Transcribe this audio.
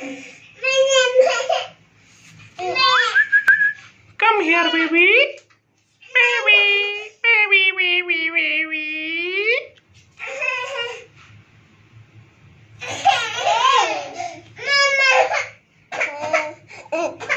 Come here, baby. Baby, baby, baby, baby. Mama.